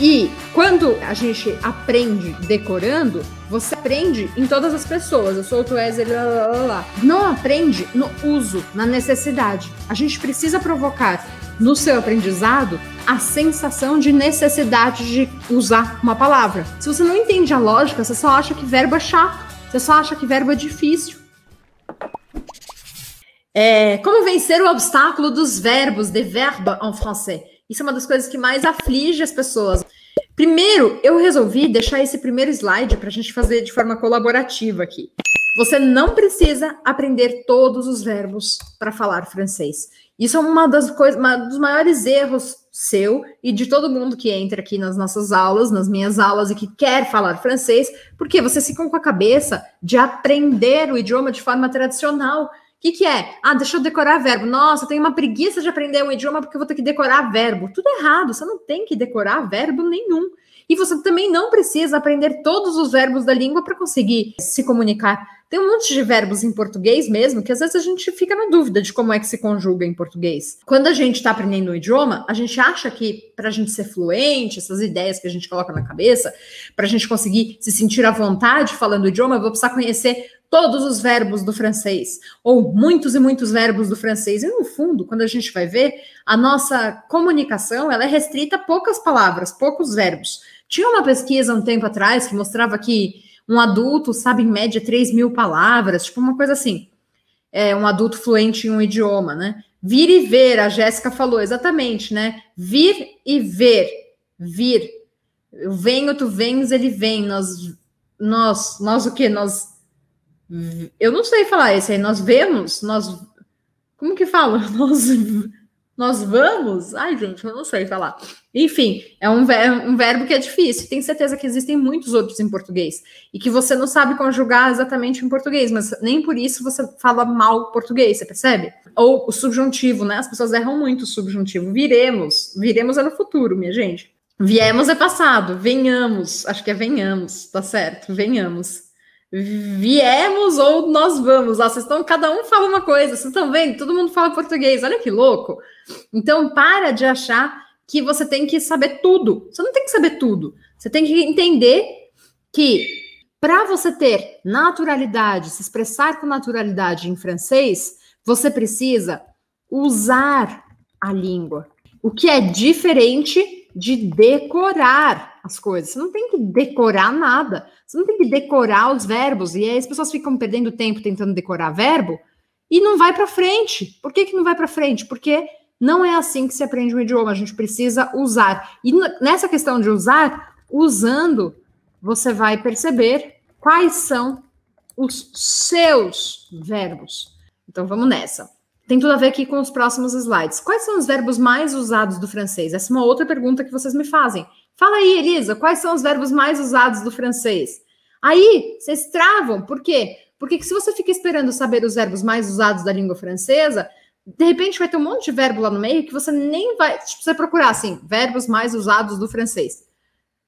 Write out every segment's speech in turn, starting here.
E quando a gente aprende decorando, você aprende em todas as pessoas. Eu sou o Wesley, lá, lá, lá, lá. Não aprende no uso, na necessidade. A gente precisa provocar no seu aprendizado a sensação de necessidade de usar uma palavra. Se você não entende a lógica, você só acha que verbo é chato. Você só acha que verbo é difícil. É, como vencer o obstáculo dos verbos, de verba en francês? Isso é uma das coisas que mais aflige as pessoas. Primeiro, eu resolvi deixar esse primeiro slide para a gente fazer de forma colaborativa aqui. Você não precisa aprender todos os verbos para falar francês. Isso é uma das coisas, um dos maiores erros seu e de todo mundo que entra aqui nas nossas aulas, nas minhas aulas e que quer falar francês, porque vocês ficam com a cabeça de aprender o idioma de forma tradicional que, que é? Ah, deixa eu decorar verbo. Nossa, eu tenho uma preguiça de aprender um idioma porque eu vou ter que decorar verbo. Tudo errado, você não tem que decorar verbo nenhum. E você também não precisa aprender todos os verbos da língua para conseguir se comunicar tem um monte de verbos em português mesmo que às vezes a gente fica na dúvida de como é que se conjuga em português. Quando a gente está aprendendo um idioma, a gente acha que para a gente ser fluente, essas ideias que a gente coloca na cabeça, para a gente conseguir se sentir à vontade falando o idioma, eu vou precisar conhecer todos os verbos do francês, ou muitos e muitos verbos do francês. E no fundo, quando a gente vai ver, a nossa comunicação ela é restrita a poucas palavras, poucos verbos. Tinha uma pesquisa um tempo atrás que mostrava que um adulto sabe, em média, 3 mil palavras, tipo uma coisa assim. É, um adulto fluente em um idioma, né? Vir e ver, a Jéssica falou exatamente, né? Vir e ver, vir. Eu venho, tu vens, ele vem. Nós, nós, nós o que? Nós. Eu não sei falar esse aí. Nós vemos, nós. Como que fala? Nós nós vamos? Ai, gente, eu não sei falar. Enfim, é um, ver, um verbo que é difícil. Tenho certeza que existem muitos outros em português e que você não sabe conjugar exatamente em português, mas nem por isso você fala mal português, você percebe? Ou o subjuntivo, né? As pessoas erram muito o subjuntivo. Viremos. Viremos é no futuro, minha gente. Viemos é passado. Venhamos. Acho que é venhamos, tá certo? Venhamos viemos ou nós vamos. vocês estão, cada um fala uma coisa, vocês estão vendo? Todo mundo fala português, olha que louco. Então, para de achar que você tem que saber tudo. Você não tem que saber tudo. Você tem que entender que para você ter naturalidade, se expressar com naturalidade em francês, você precisa usar a língua. O que é diferente de decorar as coisas, você não tem que decorar nada, você não tem que decorar os verbos, e aí as pessoas ficam perdendo tempo tentando decorar verbo e não vai para frente. Por que, que não vai para frente? Porque não é assim que se aprende um idioma, a gente precisa usar. E nessa questão de usar, usando, você vai perceber quais são os seus verbos. Então vamos nessa. Tem tudo a ver aqui com os próximos slides. Quais são os verbos mais usados do francês? Essa é uma outra pergunta que vocês me fazem. Fala aí, Elisa, quais são os verbos mais usados do francês? Aí, vocês travam, por quê? Porque se você fica esperando saber os verbos mais usados da língua francesa, de repente vai ter um monte de verbo lá no meio que você nem vai. Tipo, você procurar assim, verbos mais usados do francês.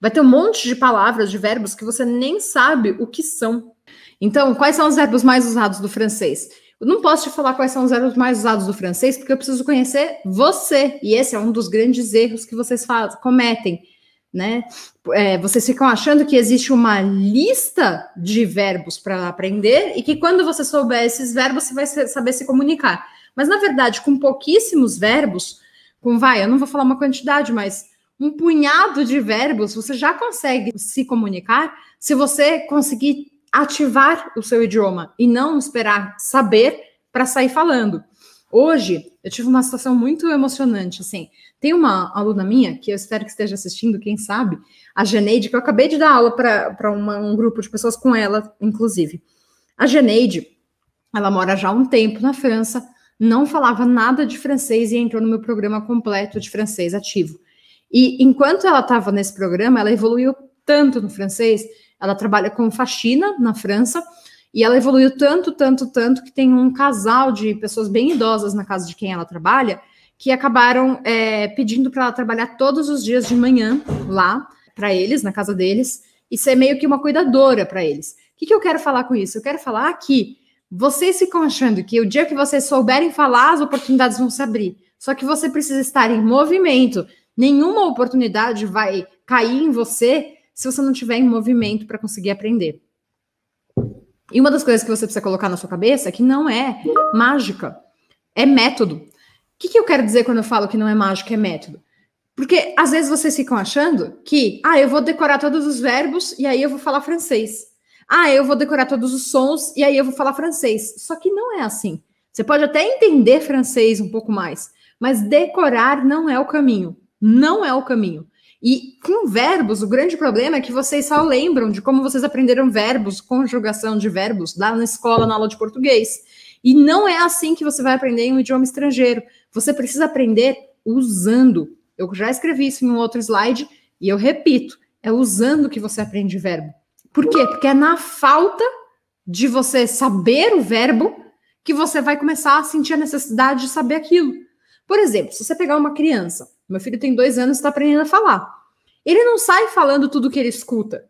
Vai ter um monte de palavras, de verbos que você nem sabe o que são. Então, quais são os verbos mais usados do francês? Eu não posso te falar quais são os verbos mais usados do francês, porque eu preciso conhecer você. E esse é um dos grandes erros que vocês cometem né? É, vocês ficam achando que existe uma lista de verbos para aprender e que quando você souber esses verbos, você vai saber se comunicar. Mas, na verdade, com pouquíssimos verbos, com vai, eu não vou falar uma quantidade, mas um punhado de verbos, você já consegue se comunicar se você conseguir ativar o seu idioma e não esperar saber para sair falando. Hoje, eu tive uma situação muito emocionante, assim. Tem uma aluna minha, que eu espero que esteja assistindo, quem sabe, a Geneide, que eu acabei de dar aula para um grupo de pessoas com ela, inclusive. A Geneide, ela mora já há um tempo na França, não falava nada de francês e entrou no meu programa completo de francês ativo. E enquanto ela estava nesse programa, ela evoluiu tanto no francês, ela trabalha com faxina na França, e ela evoluiu tanto, tanto, tanto que tem um casal de pessoas bem idosas na casa de quem ela trabalha que acabaram é, pedindo para ela trabalhar todos os dias de manhã lá para eles, na casa deles, e ser meio que uma cuidadora para eles. O que, que eu quero falar com isso? Eu quero falar que vocês ficam achando que o dia que vocês souberem falar, as oportunidades vão se abrir. Só que você precisa estar em movimento. Nenhuma oportunidade vai cair em você se você não tiver em movimento para conseguir aprender. E uma das coisas que você precisa colocar na sua cabeça é que não é mágica, é método. O que, que eu quero dizer quando eu falo que não é mágica, é método? Porque às vezes vocês ficam achando que, ah, eu vou decorar todos os verbos e aí eu vou falar francês. Ah, eu vou decorar todos os sons e aí eu vou falar francês. Só que não é assim. Você pode até entender francês um pouco mais, mas decorar não é o caminho. Não é o caminho. E com verbos, o grande problema é que vocês só lembram de como vocês aprenderam verbos, conjugação de verbos, lá na escola, na aula de português. E não é assim que você vai aprender em um idioma estrangeiro. Você precisa aprender usando. Eu já escrevi isso em um outro slide e eu repito: é usando que você aprende verbo. Por quê? Porque é na falta de você saber o verbo que você vai começar a sentir a necessidade de saber aquilo. Por exemplo, se você pegar uma criança meu filho tem dois anos e está aprendendo a falar. Ele não sai falando tudo que ele escuta.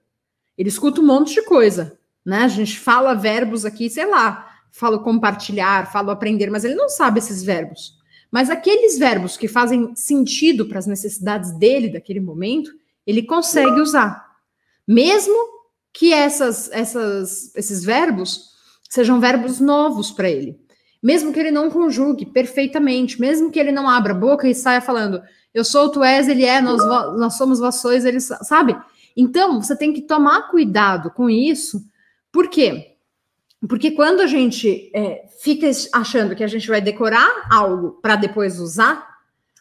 Ele escuta um monte de coisa, né? A gente fala verbos aqui, sei lá, falo compartilhar, falo aprender, mas ele não sabe esses verbos. Mas aqueles verbos que fazem sentido para as necessidades dele daquele momento, ele consegue usar. Mesmo que essas, essas, esses verbos sejam verbos novos para ele. Mesmo que ele não conjugue perfeitamente, mesmo que ele não abra a boca e saia falando, eu sou tu és, ele é, nós, nós somos vós ele sabe? Então, você tem que tomar cuidado com isso, por quê? Porque quando a gente é, fica achando que a gente vai decorar algo para depois usar,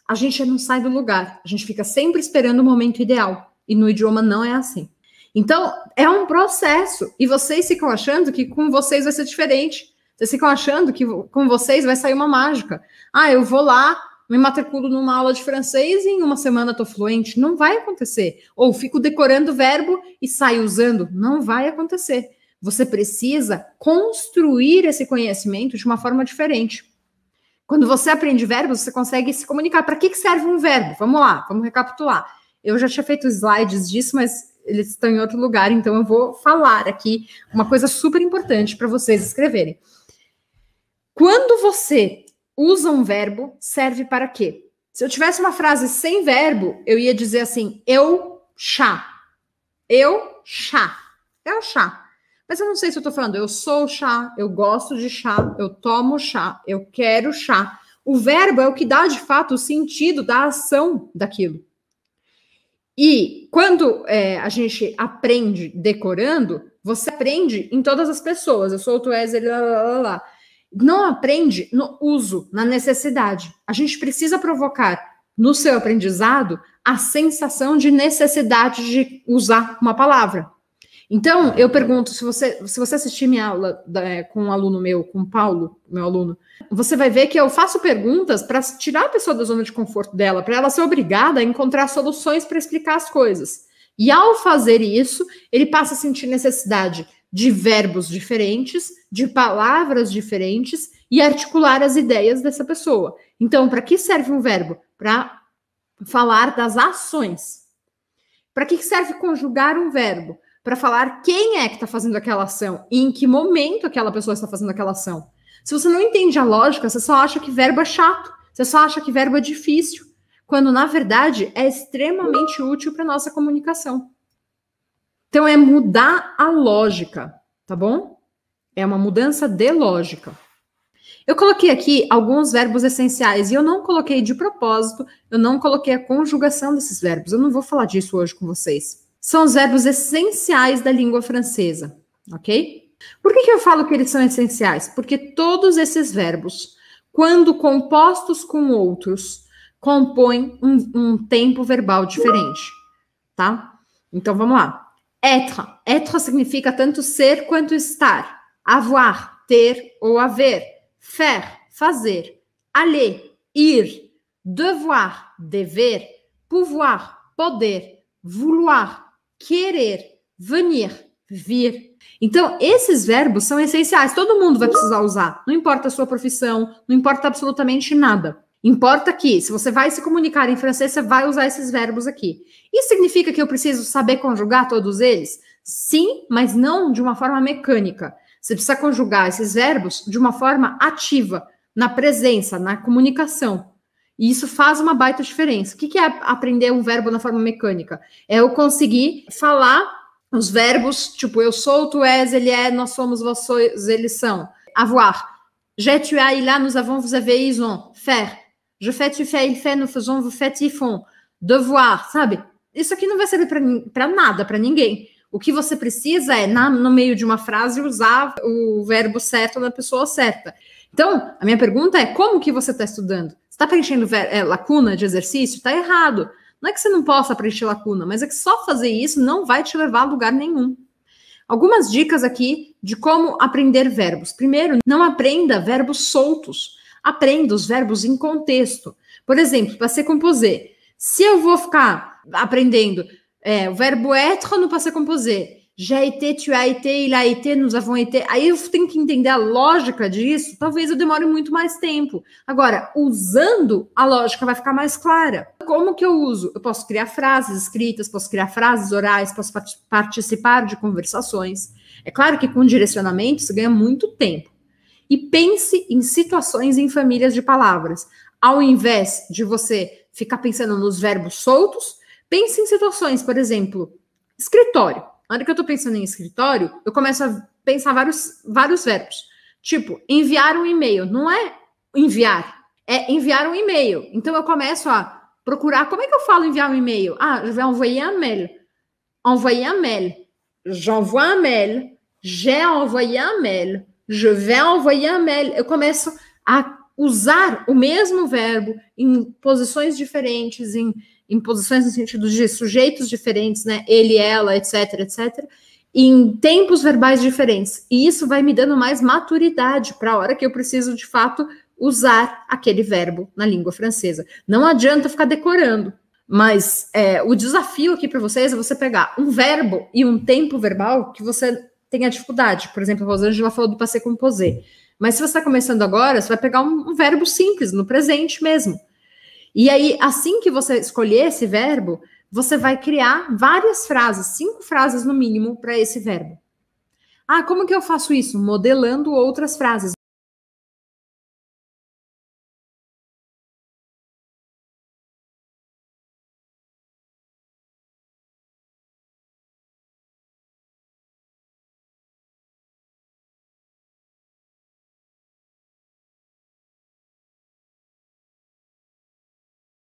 a gente não sai do lugar, a gente fica sempre esperando o momento ideal. E no idioma não é assim. Então, é um processo. E vocês ficam achando que com vocês vai ser diferente. Vocês ficam achando que com vocês vai sair uma mágica. Ah, eu vou lá, me matriculo numa aula de francês e em uma semana estou fluente. Não vai acontecer. Ou fico decorando o verbo e saio usando. Não vai acontecer. Você precisa construir esse conhecimento de uma forma diferente. Quando você aprende verbos, você consegue se comunicar. Para que serve um verbo? Vamos lá, vamos recapitular. Eu já tinha feito slides disso, mas eles estão em outro lugar, então eu vou falar aqui uma coisa super importante para vocês escreverem. Quando você usa um verbo, serve para quê? Se eu tivesse uma frase sem verbo, eu ia dizer assim: eu chá. Eu chá. É o chá. Mas eu não sei se eu estou falando, eu sou chá, eu gosto de chá, eu tomo chá, eu quero chá. O verbo é o que dá de fato o sentido da ação daquilo. E quando é, a gente aprende decorando, você aprende em todas as pessoas. Eu sou o tu és, ele, lá, lá, lá, lá. Não aprende no uso, na necessidade. A gente precisa provocar no seu aprendizado a sensação de necessidade de usar uma palavra. Então, eu pergunto, se você, se você assistir minha aula é, com um aluno meu, com o Paulo, meu aluno, você vai ver que eu faço perguntas para tirar a pessoa da zona de conforto dela, para ela ser obrigada a encontrar soluções para explicar as coisas. E ao fazer isso, ele passa a sentir necessidade de verbos diferentes, de palavras diferentes e articular as ideias dessa pessoa. Então, para que serve um verbo? Para falar das ações. Para que serve conjugar um verbo? Para falar quem é que está fazendo aquela ação e em que momento aquela pessoa está fazendo aquela ação. Se você não entende a lógica, você só acha que verbo é chato, você só acha que verbo é difícil, quando na verdade é extremamente útil para nossa comunicação. Então é mudar a lógica, tá bom? É uma mudança de lógica. Eu coloquei aqui alguns verbos essenciais e eu não coloquei de propósito, eu não coloquei a conjugação desses verbos. Eu não vou falar disso hoje com vocês. São os verbos essenciais da língua francesa, ok? Por que, que eu falo que eles são essenciais? Porque todos esses verbos, quando compostos com outros, compõem um, um tempo verbal diferente, tá? Então vamos lá. Être. Être significa tanto ser quanto estar. Avoir, ter ou haver. Faire, fazer. Aller, ir. Devoir, dever. Pouvoir, poder. Vouloir, querer. Venir, vir. Então, esses verbos são essenciais. Todo mundo vai precisar usar. Não importa a sua profissão, não importa absolutamente nada. Importa que, se você vai se comunicar em francês, você vai usar esses verbos aqui. Isso significa que eu preciso saber conjugar todos eles? Sim, mas não de uma forma mecânica. Você precisa conjugar esses verbos de uma forma ativa, na presença, na comunicação. E isso faz uma baita diferença. O que é aprender um verbo na forma mecânica? É eu conseguir falar os verbos, tipo, eu sou, tu és, ele é, nós somos, vocês, eles são. Avoir. J'ai, tu as, il a, nous avons, vous avez, ils ont. Faire Je fais, tu fais, ele fez, nous faisons, vous faites, ils font. Devoir, sabe? Isso aqui não vai servir para nada, para ninguém. O que você precisa é, na, no meio de uma frase, usar o verbo certo na pessoa certa. Então, a minha pergunta é: como que você está estudando? Você está preenchendo é, lacuna de exercício? Está errado. Não é que você não possa preencher lacuna, mas é que só fazer isso não vai te levar a lugar nenhum. Algumas dicas aqui de como aprender verbos. Primeiro, não aprenda verbos soltos aprenda os verbos em contexto. Por exemplo, para ser composé. Se eu vou ficar aprendendo é, o verbo être no passé composé, j'ai été, tu as été, il a été, nous avons été. Aí eu tenho que entender a lógica disso, talvez eu demore muito mais tempo. Agora, usando, a lógica vai ficar mais clara. Como que eu uso? Eu posso criar frases escritas, posso criar frases orais, posso participar de conversações. É claro que com direcionamento você ganha muito tempo e pense em situações em famílias de palavras. Ao invés de você ficar pensando nos verbos soltos, pense em situações, por exemplo, escritório. Na hora que eu estou pensando em escritório, eu começo a pensar vários, vários verbos. Tipo, enviar um e-mail. Não é enviar, é enviar um e-mail. Então eu começo a procurar como é que eu falo enviar um e-mail. Ah, je vais envoyer un mail. Envoyer un mail. J'envoie un mail. J'ai envoyé un mail. Je vais envoyer un mail. Eu começo a usar o mesmo verbo em posições diferentes, em, em posições no sentido de sujeitos diferentes, né? Ele, ela, etc, etc em tempos verbais diferentes. E isso vai me dando mais maturidade para a hora que eu preciso, de fato, usar aquele verbo na língua francesa. Não adianta ficar decorando. Mas é, o desafio aqui para vocês é você pegar um verbo e um tempo verbal que você tem a dificuldade. Por exemplo, a Rosângela falou do passé composé. Mas se você está começando agora, você vai pegar um, um verbo simples, no presente mesmo. E aí, assim que você escolher esse verbo, você vai criar várias frases, cinco frases no mínimo, para esse verbo. Ah, como que eu faço isso? Modelando outras frases,